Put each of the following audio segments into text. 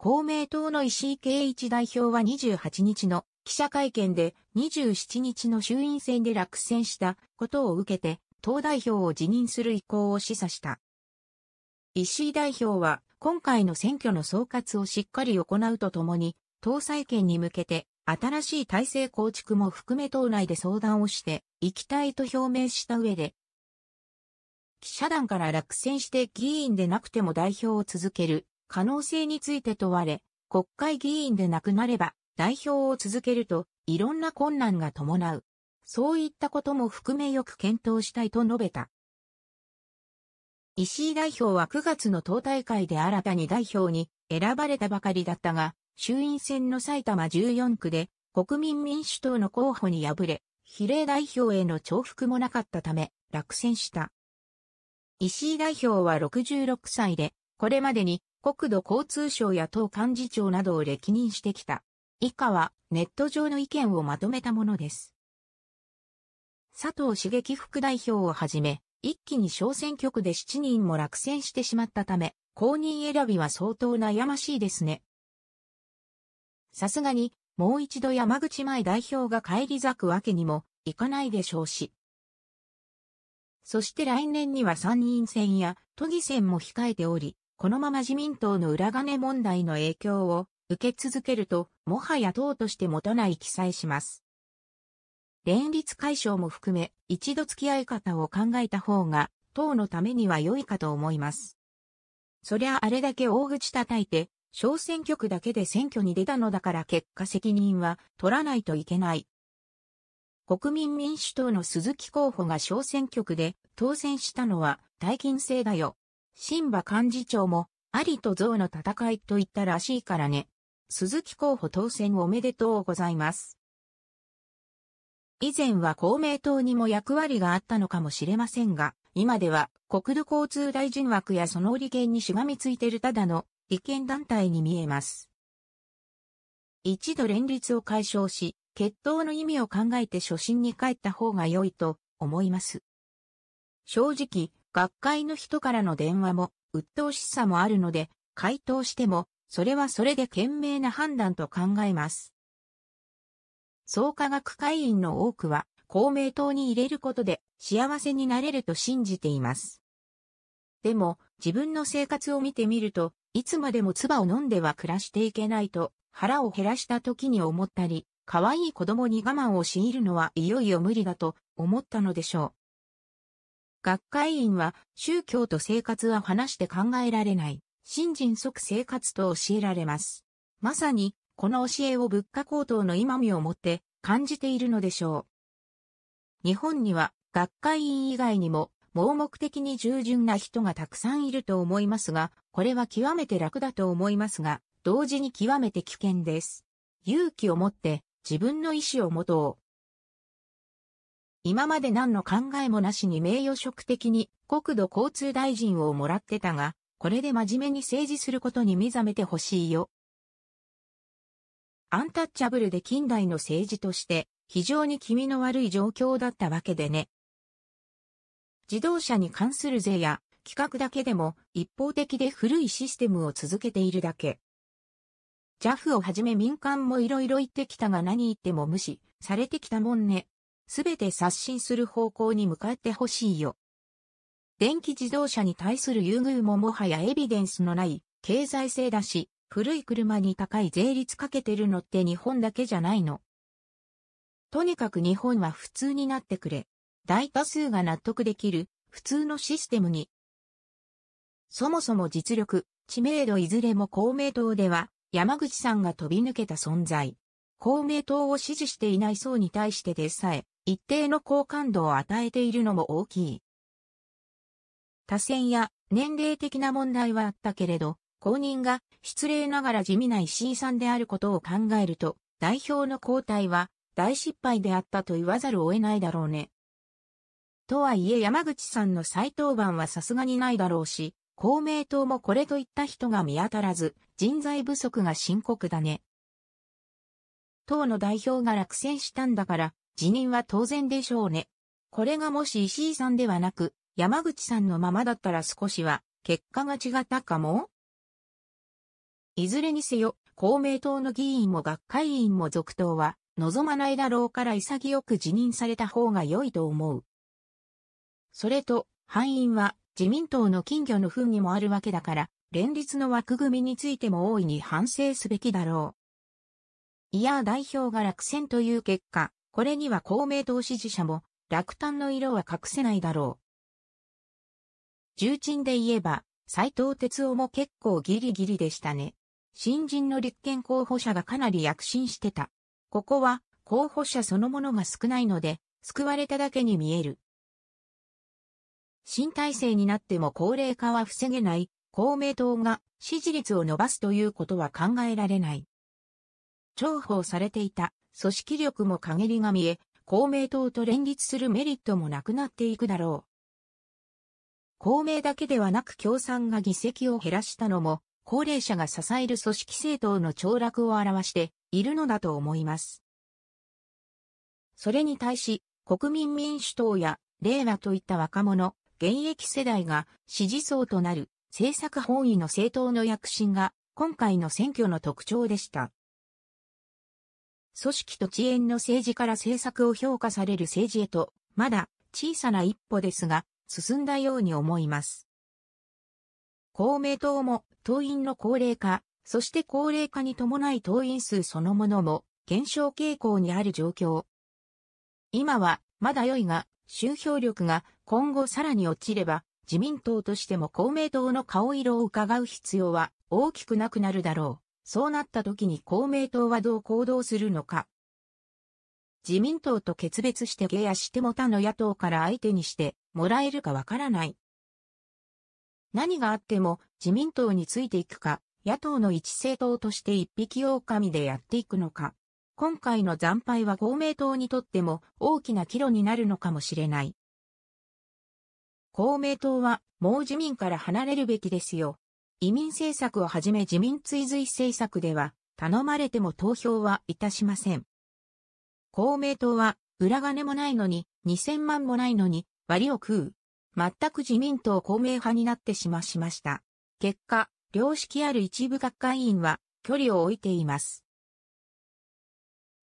公明党の石井啓一代表は28日の記者会見で27日の衆院選で落選したことを受けて、党代表を辞任する意向を示唆した。石井代表は、今回の選挙の総括をしっかり行うとともに、党再建に向けて、新しい体制構築も含め党内で相談をして、行きたいと表明した上で、記者団から落選して議員でなくても代表を続ける可能性について問われ、国会議員でなくなれば代表を続けるといろんな困難が伴う。そういったことも含めよく検討したいと述べた。石井代表は9月の党大会で新たに代表に選ばれたばかりだったが、衆院選の埼玉14区で国民民主党の候補に敗れ、比例代表への重複もなかったため落選した。石井代表は66歳で、これまでに国土交通省や党幹事長などを歴任してきた。以下はネット上の意見をまとめたものです。佐藤茂樹副代表をはじめ、一気に小選挙区で7人も落選してしまったため、公認選びは相当悩ましいですね。さすがに、もう一度山口前代表が返り咲くわけにもいかないでしょうし。そして来年には参院選や都議選も控えており、このまま自民党の裏金問題の影響を受け続けると、もはや党として持たない記載します。連立解消も含め、一度付き合い方を考えた方が、党のためには良いかと思います。そりゃあれだけ大口叩いて、小選挙区だけで選挙に出たのだから結果責任は取らないといけない。国民民主党の鈴木候補が小選挙区で当選したのは大金制だよ。新馬幹事長も、ありと像の戦いと言ったらしいからね。鈴木候補当選おめでとうございます。以前は公明党にも役割があったのかもしれませんが、今では国土交通大臣枠やその利権にしがみついてるただの利権団体に見えます。一度連立を解消し、決闘の意味を考えて初心に帰った方が良いと思います。正直、学会の人からの電話も、鬱陶しさもあるので、回答しても、それはそれで賢明な判断と考えます。創価学会員の多くは、公明党に入れることで幸せになれると信じています。でも、自分の生活を見てみると、いつまでも唾を飲んでは暮らしていけないと、腹を減らした時に思ったり、可愛い子供に我慢を強いるのはいよいよ無理だと思ったのでしょう。学会員は宗教と生活は話して考えられない、信心即生活と教えられます。まさに、この教えを物価高騰の今身をもって感じているのでしょう。日本には学会員以外にも盲目的に従順な人がたくさんいると思いますが、これは極めて楽だと思いますが、同時に極めて危険です。勇気を持って自分の意志を持とう。今まで何の考えもなしに名誉職的に国土交通大臣をもらってたが、これで真面目に政治することに目覚めてほしいよ。アンタッチャブルで近代の政治として非常に気味の悪い状況だったわけでね。自動車に関する税や企画だけでも一方的で古いシステムを続けているだけ。JAF をはじめ民間もいろいろ言ってきたが何言っても無視されてきたもんね。すべて刷新する方向に向かってほしいよ。電気自動車に対する優遇ももはやエビデンスのない経済性だし、古い車に高い税率かけてるのって日本だけじゃないの。とにかく日本は普通になってくれ。大多数が納得できる普通のシステムに。そもそも実力、知名度いずれも公明党では山口さんが飛び抜けた存在。公明党を支持していない層に対してでさえ一定の好感度を与えているのも大きい。多選や年齢的な問題はあったけれど、公認が失礼ながら地味な石井さんであることを考えると、代表の交代は大失敗であったと言わざるを得ないだろうね。とはいえ山口さんの再登板はさすがにないだろうし、公明党もこれといった人が見当たらず、人材不足が深刻だね。党の代表が落選したんだから、辞任は当然でしょうね。これがもし石井さんではなく、山口さんのままだったら少しは、結果が違ったかもいずれにせよ、公明党の議員も学会員も続投は、望まないだろうから潔く辞任された方が良いと思う。それと、敗因は、自民党の金魚の糞にもあるわけだから、連立の枠組みについても大いに反省すべきだろう。いや代表が落選という結果、これには公明党支持者も落胆の色は隠せないだろう。重鎮で言えば、斎藤哲夫も結構ギリギリでしたね。新人の立憲候補者がかなり躍進してた。ここは候補者そのものが少ないので、救われただけに見える。新体制になっても高齢化は防げない公明党が支持率を伸ばすということは考えられない。重宝されていた組織力も陰りが見え、公明党と連立するメリットもなくなっていくだろう。公明だけではなく共産が議席を減らしたのも、高齢者が支える組織政党の凋落を表しているのだと思います。それに対し、国民民主党や、令和といった若者、現役世代が支持層となる政策本位の政党の躍進が今回の選挙の特徴でした。組織と遅延の政治から政策を評価される政治へと、まだ小さな一歩ですが、進んだように思います。公明党も党員の高齢化、そして高齢化に伴い党員数そのものも減少傾向にある状況。今はまだ良いが、集票力が今後さらに落ちれば、自民党としても公明党の顔色を伺う必要は大きくなくなるだろう。そうなった時に公明党はどう行動するのか。自民党と決別して下やしても他の野党から相手にしてもらえるかわからない。何があっても自民党についていくか、野党の一政党として一匹狼でやっていくのか。今回の惨敗は公明党にとっても大きな岐路になるのかもしれない。公明党はもう自民から離れるべきですよ。移民政策をはじめ自民追随政策では、頼まれても投票はいたしません。公明党は、裏金もないのに、2000万もないのに、割を食う。全く自民党公明派になってしましました。結果、良識ある一部学会員は、距離を置いています。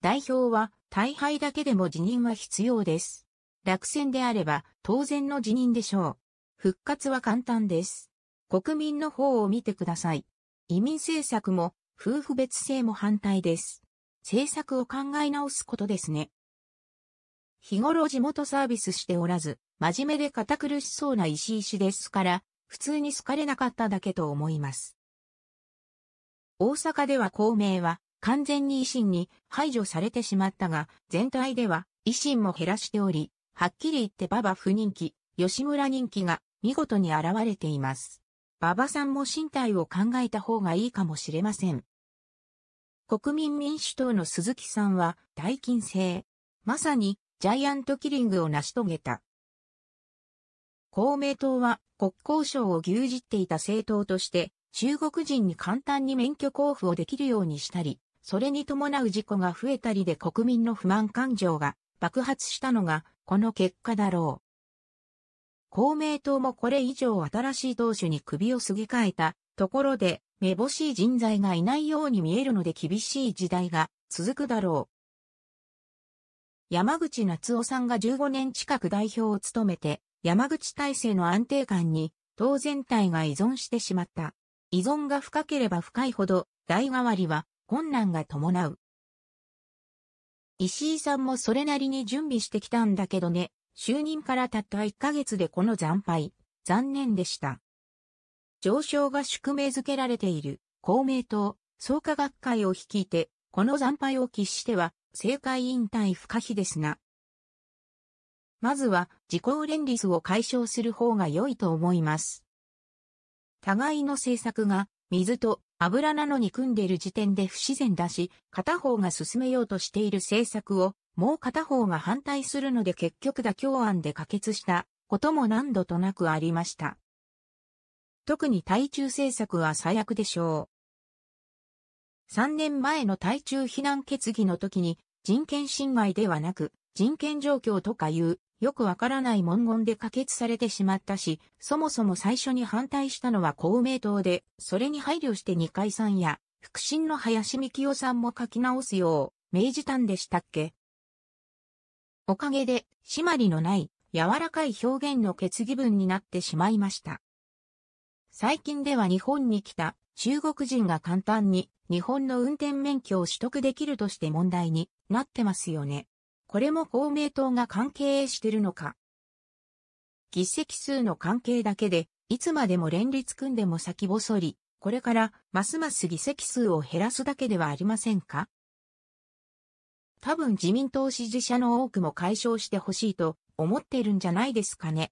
代表は、大敗だけでも辞任は必要です。落選であれば、当然の辞任でしょう。復活は簡単です。国民の方を見てください。移民政策も夫婦別姓も反対です。政策を考え直すことですね。日頃地元サービスしておらず、真面目で堅苦しそうな石石ですから、普通に好かれなかっただけと思います。大阪では公明は完全に維新に排除されてしまったが、全体では維新も減らしており、はっきり言って馬場不人気、吉村人気が見事に現れています。馬場さんも身体を考えた方がいいかもしれません。国民民主党の鈴木さんは、大金星。まさに、ジャイアントキリングを成し遂げた。公明党は、国交省を牛耳っていた政党として、中国人に簡単に免許交付をできるようにしたり、それに伴う事故が増えたりで国民の不満感情が爆発したのが、この結果だろう。公明党もこれ以上新しい党首に首をすげ替えたところで、めぼしい人材がいないように見えるので厳しい時代が続くだろう。山口夏夫さんが15年近く代表を務めて、山口体制の安定感に党全体が依存してしまった。依存が深ければ深いほど、代替わりは困難が伴う。石井さんもそれなりに準備してきたんだけどね、就任からたった1ヶ月でこの惨敗、残念でした。上昇が宿命づけられている公明党創価学会を率いて、この惨敗を喫しては、政界引退不可避ですが。まずは、自公連立を解消する方が良いと思います。互いの政策が、水と油なのに組んでいる時点で不自然だし、片方が進めようとしている政策をもう片方が反対するので結局妥協案で可決したことも何度となくありました。特に対中政策は最悪でしょう。3年前の対中非難決議の時に人権侵害ではなく人権状況とかいうよくわからない文言で可決されてしまったし、そもそも最初に反対したのは公明党で、それに配慮して二階さんや、副審の林幹雄さんも書き直すよう、命じたんでしたっけおかげで、締まりのない、柔らかい表現の決議文になってしまいました。最近では日本に来た中国人が簡単に日本の運転免許を取得できるとして問題になってますよね。これも公明党が関係してるのか。議席数の関係だけで、いつまでも連立組んでも先細り、これからますます議席数を減らすだけではありませんか多分自民党支持者の多くも解消してほしいと思ってるんじゃないですかね。